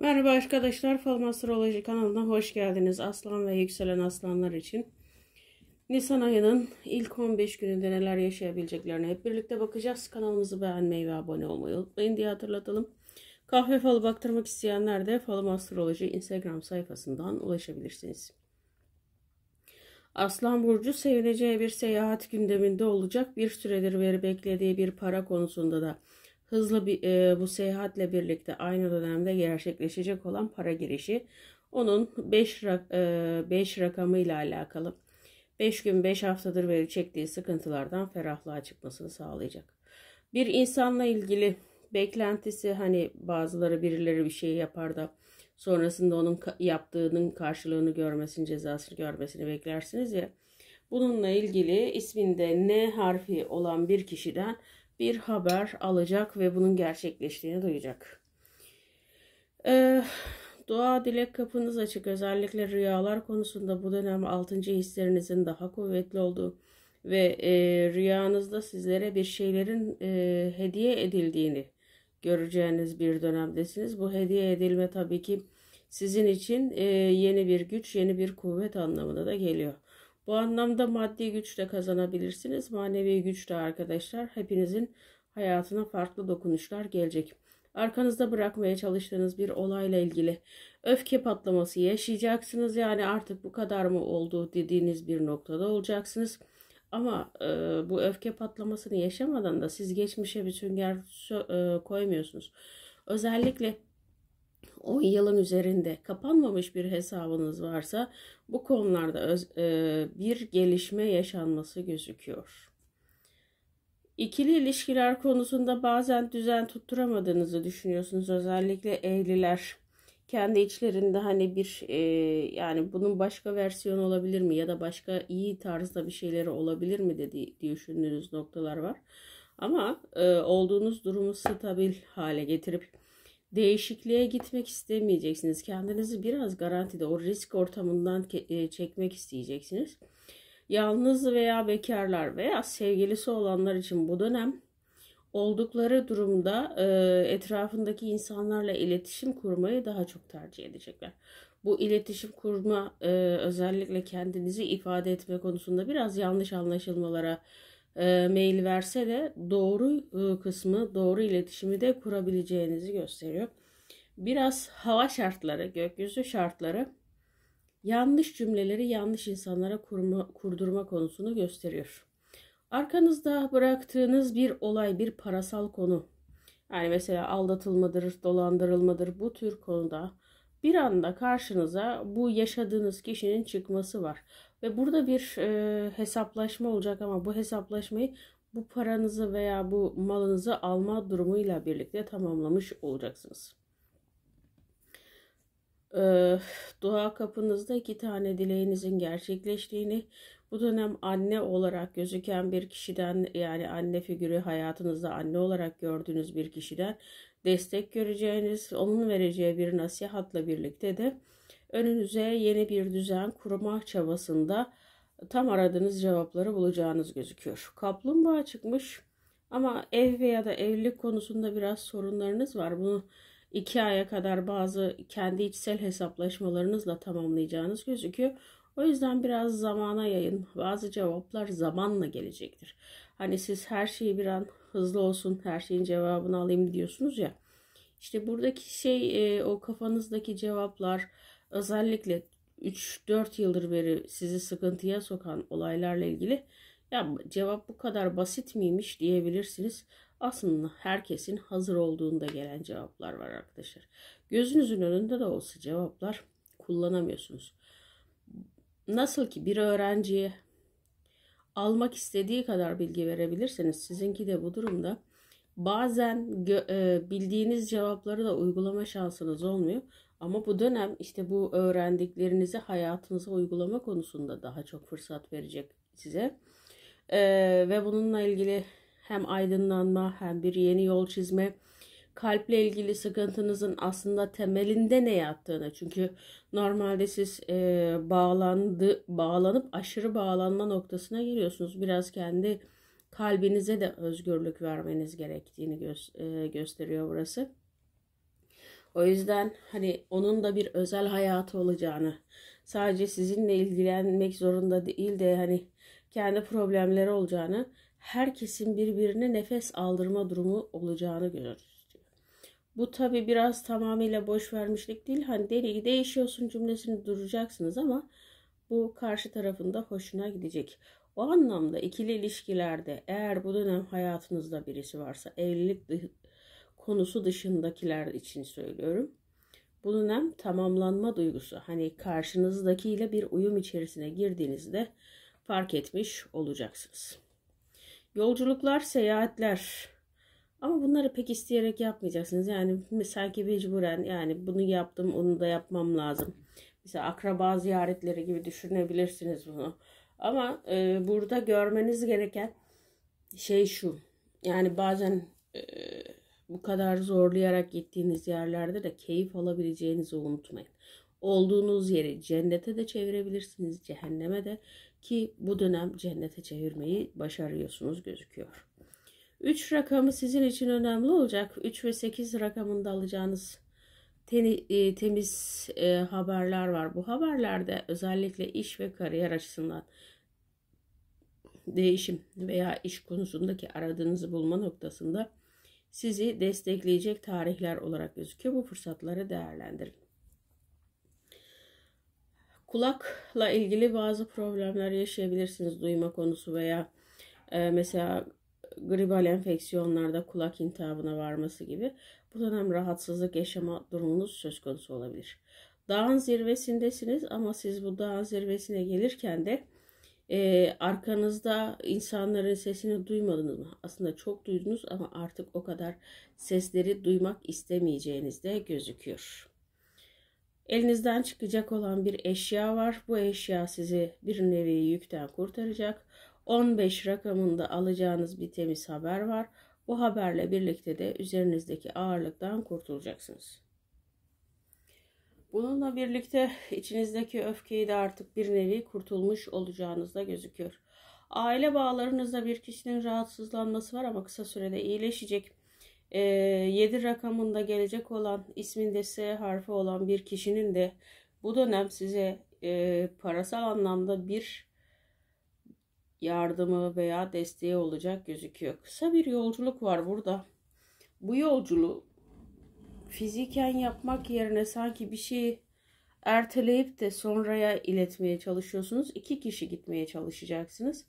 Merhaba arkadaşlar, Falım Astroloji kanalına hoş geldiniz. Aslan ve yükselen aslanlar için Nisan ayının ilk 15 gününde neler yaşayabileceklerine hep birlikte bakacağız. Kanalımızı beğenmeyi ve abone olmayı unutmayın diye hatırlatalım. Kahve falı baktırmak isteyenler de Falım Astroloji Instagram sayfasından ulaşabilirsiniz. Aslan Burcu sevineceği bir seyahat gündeminde olacak. Bir süredir veri beklediği bir para konusunda da hızlı bir e, bu seyahatle birlikte aynı dönemde gerçekleşecek olan para girişi onun 5 rak, e, beş rakamıyla alakalı 5 gün 5 haftadır beri çektiği sıkıntılardan ferahlığa çıkmasını sağlayacak. Bir insanla ilgili beklentisi hani bazıları birileri bir şey yapar da sonrasında onun yaptığının karşılığını görmesini cezasını görmesini beklersiniz ya. Bununla ilgili isminde N harfi olan bir kişiden bir haber alacak ve bunun gerçekleştiğini duyacak. Ee, dua dilek kapınız açık. Özellikle rüyalar konusunda bu dönem 6. hislerinizin daha kuvvetli olduğu ve e, rüyanızda sizlere bir şeylerin e, hediye edildiğini göreceğiniz bir dönemdesiniz. Bu hediye edilme tabii ki sizin için e, yeni bir güç, yeni bir kuvvet anlamına da geliyor. Bu anlamda maddi güçle kazanabilirsiniz. Manevi güçle arkadaşlar. Hepinizin hayatına farklı dokunuşlar gelecek. Arkanızda bırakmaya çalıştığınız bir olayla ilgili öfke patlaması yaşayacaksınız. Yani artık bu kadar mı oldu dediğiniz bir noktada olacaksınız. Ama e, bu öfke patlamasını yaşamadan da siz geçmişe bir sünger e, koymuyorsunuz. Özellikle o yılın üzerinde kapanmamış bir hesabınız varsa bu konularda öz, e, bir gelişme yaşanması gözüküyor. İkili ilişkiler konusunda bazen düzen tutturamadığınızı düşünüyorsunuz özellikle evliler kendi içlerinde hani bir e, yani bunun başka versiyonu olabilir mi ya da başka iyi tarzda bir şeyleri olabilir mi dedi dediği düşündüğünüz noktalar var. Ama e, olduğunuz durumu stabil hale getirip değişikliğe gitmek istemeyeceksiniz. Kendinizi biraz garantide o risk ortamından e, çekmek isteyeceksiniz. Yalnız veya bekarlar veya sevgilisi olanlar için bu dönem oldukları durumda e, etrafındaki insanlarla iletişim kurmayı daha çok tercih edecekler. Bu iletişim kurma e, özellikle kendinizi ifade etme konusunda biraz yanlış anlaşılmalara e, mail verse de doğru e, kısmı, doğru iletişimi de kurabileceğinizi gösteriyor. Biraz hava şartları, gökyüzü şartları yanlış cümleleri yanlış insanlara kurma, kurdurma konusunu gösteriyor. Arkanızda bıraktığınız bir olay, bir parasal konu. Yani mesela aldatılmadır, dolandırılmadır bu tür konuda bir anda karşınıza bu yaşadığınız kişinin çıkması var. Ve burada bir e, hesaplaşma olacak ama bu hesaplaşmayı bu paranızı veya bu malınızı alma durumuyla birlikte tamamlamış olacaksınız. Ee, dua kapınızda iki tane dileğinizin gerçekleştiğini, bu dönem anne olarak gözüken bir kişiden yani anne figürü hayatınızda anne olarak gördüğünüz bir kişiden destek göreceğiniz, onun vereceği bir nasihatla birlikte de önünüze yeni bir düzen kurma çabasında tam aradığınız cevapları bulacağınız gözüküyor. Kaplumbağa çıkmış ama ev veya da evlilik konusunda biraz sorunlarınız var. Bunu iki aya kadar bazı kendi içsel hesaplaşmalarınızla tamamlayacağınız gözüküyor. O yüzden biraz zamana yayın. Bazı cevaplar zamanla gelecektir. Hani siz her şeyi bir an hızlı olsun, her şeyin cevabını alayım diyorsunuz ya. İşte buradaki şey e, o kafanızdaki cevaplar, özellikle 3-4 yıldır beri sizi sıkıntıya sokan olaylarla ilgili ya cevap bu kadar basit miymiş diyebilirsiniz. Aslında herkesin hazır olduğunda gelen cevaplar var arkadaşlar. Gözünüzün önünde de olsa cevaplar kullanamıyorsunuz. Nasıl ki bir öğrenciye almak istediği kadar bilgi verebilirseniz sizinki de bu durumda bazen e, bildiğiniz cevapları da uygulama şansınız olmuyor. Ama bu dönem işte bu öğrendiklerinizi hayatınıza uygulama konusunda daha çok fırsat verecek size. Ee, ve bununla ilgili hem aydınlanma hem bir yeni yol çizme kalple ilgili sıkıntınızın aslında temelinde ne yattığını çünkü normalde siz e, bağlandı bağlanıp aşırı bağlanma noktasına geliyorsunuz biraz kendi kalbinize de özgürlük vermeniz gerektiğini gö- e, gösteriyor burası. O yüzden hani onun da bir özel hayatı olacağını, sadece sizinle ilgilenmek zorunda değil de hani kendi problemleri olacağını, herkesin birbirine nefes aldırma durumu olacağını görürüz. Diyor. Bu tabi biraz tamamıyla boş vermişlik değil. Hani deliği değişiyorsun cümlesini duracaksınız ama bu karşı tarafında hoşuna gidecek. O anlamda ikili ilişkilerde eğer bu dönem hayatınızda birisi varsa evlilik konusu dışındakiler için söylüyorum. Bulunan tamamlanma duygusu. Hani karşınızdakiyle bir uyum içerisine girdiğinizde fark etmiş olacaksınız. Yolculuklar, seyahatler. Ama bunları pek isteyerek yapmayacaksınız. Yani sanki mecburen yani bunu yaptım onu da yapmam lazım. Mesela akraba ziyaretleri gibi düşünebilirsiniz bunu. Ama e, burada görmeniz gereken şey şu. Yani bazen e, bu kadar zorlayarak gittiğiniz yerlerde de keyif alabileceğinizi unutmayın. Olduğunuz yeri cennete de çevirebilirsiniz, cehenneme de ki bu dönem cennete çevirmeyi başarıyorsunuz gözüküyor. 3 rakamı sizin için önemli olacak. 3 ve 8 rakamında alacağınız e, temiz e, haberler var. Bu haberlerde özellikle iş ve kariyer açısından değişim veya iş konusundaki aradığınızı bulma noktasında sizi destekleyecek tarihler olarak gözüküyor. Bu fırsatları değerlendirin. Kulakla ilgili bazı problemler yaşayabilirsiniz. Duyma konusu veya e, mesela gribal enfeksiyonlarda kulak intihabına varması gibi bu dönem rahatsızlık yaşama durumunuz söz konusu olabilir. Dağın zirvesindesiniz ama siz bu dağın zirvesine gelirken de e, arkanızda insanların sesini duymadınız mı? Aslında çok duydunuz ama artık o kadar sesleri duymak istemeyeceğiniz de gözüküyor. Elinizden çıkacak olan bir eşya var. Bu eşya sizi bir nevi yükten kurtaracak. 15 rakamında alacağınız bir temiz haber var. Bu haberle birlikte de üzerinizdeki ağırlıktan kurtulacaksınız. Bununla birlikte içinizdeki öfkeyi de artık bir nevi kurtulmuş olacağınız da gözüküyor. Aile bağlarınızda bir kişinin rahatsızlanması var ama kısa sürede iyileşecek. E, ee, 7 rakamında gelecek olan isminde S harfi olan bir kişinin de bu dönem size e, parasal anlamda bir yardımı veya desteği olacak gözüküyor. Kısa bir yolculuk var burada. Bu yolculuğu fiziken yapmak yerine sanki bir şey erteleyip de sonraya iletmeye çalışıyorsunuz. İki kişi gitmeye çalışacaksınız.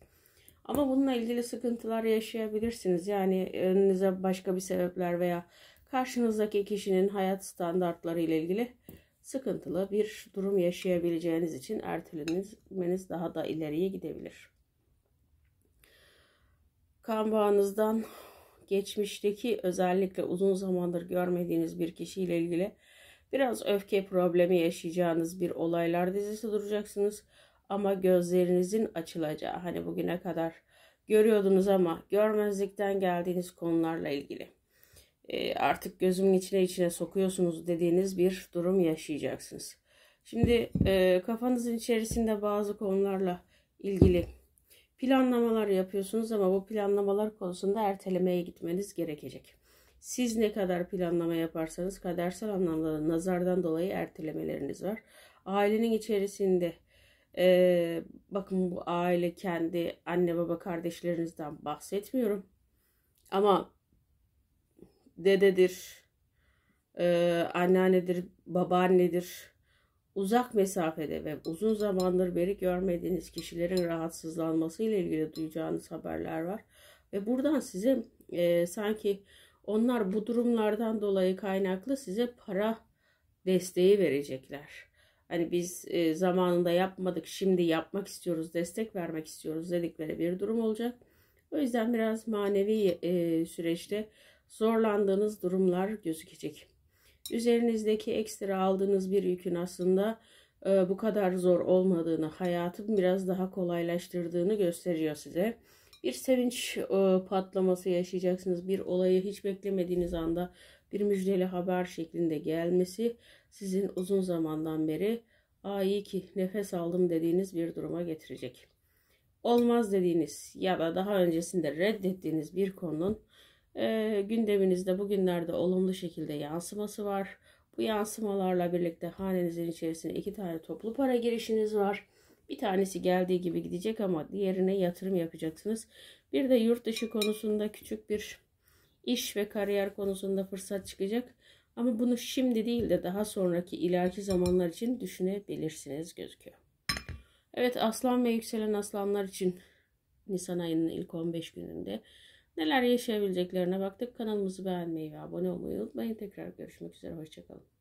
Ama bununla ilgili sıkıntılar yaşayabilirsiniz. Yani önünüze başka bir sebepler veya karşınızdaki kişinin hayat standartları ile ilgili sıkıntılı bir durum yaşayabileceğiniz için ertelemeniz daha da ileriye gidebilir. Kan bağınızdan geçmişteki özellikle uzun zamandır görmediğiniz bir kişiyle ilgili biraz öfke problemi yaşayacağınız bir olaylar dizisi duracaksınız. Ama gözlerinizin açılacağı hani bugüne kadar görüyordunuz ama görmezlikten geldiğiniz konularla ilgili e, artık gözümün içine içine sokuyorsunuz dediğiniz bir durum yaşayacaksınız. Şimdi e, kafanızın içerisinde bazı konularla ilgili Planlamalar yapıyorsunuz ama bu planlamalar konusunda ertelemeye gitmeniz gerekecek. Siz ne kadar planlama yaparsanız kadersel anlamda nazardan dolayı ertelemeleriniz var. Ailenin içerisinde e, bakın bu aile kendi anne baba kardeşlerinizden bahsetmiyorum. Ama dededir, e, anneannedir, babaannedir, uzak mesafede ve uzun zamandır beri görmediğiniz kişilerin rahatsızlanması ile ilgili duyacağınız haberler var. Ve buradan size e, sanki onlar bu durumlardan dolayı kaynaklı size para desteği verecekler. Hani biz e, zamanında yapmadık, şimdi yapmak istiyoruz, destek vermek istiyoruz dedikleri bir durum olacak. O yüzden biraz manevi e, süreçte zorlandığınız durumlar gözükecek üzerinizdeki ekstra aldığınız bir yükün aslında e, bu kadar zor olmadığını, hayatın biraz daha kolaylaştırdığını gösteriyor size. Bir sevinç e, patlaması yaşayacaksınız. Bir olayı hiç beklemediğiniz anda bir müjdeli haber şeklinde gelmesi sizin uzun zamandan beri Aa, iyi ki nefes aldım dediğiniz bir duruma getirecek. Olmaz dediğiniz ya da daha öncesinde reddettiğiniz bir konunun e, gündeminizde bugünlerde olumlu şekilde yansıması var. Bu yansımalarla birlikte hanenizin içerisinde iki tane toplu para girişiniz var. Bir tanesi geldiği gibi gidecek ama diğerine yatırım yapacaksınız. Bir de yurt dışı konusunda küçük bir iş ve kariyer konusunda fırsat çıkacak. Ama bunu şimdi değil de daha sonraki ileriki zamanlar için düşünebilirsiniz gözüküyor. Evet aslan ve yükselen aslanlar için Nisan ayının ilk 15 gününde neler yaşayabileceklerine baktık. Kanalımızı beğenmeyi ve abone olmayı unutmayın. Tekrar görüşmek üzere. Hoşçakalın.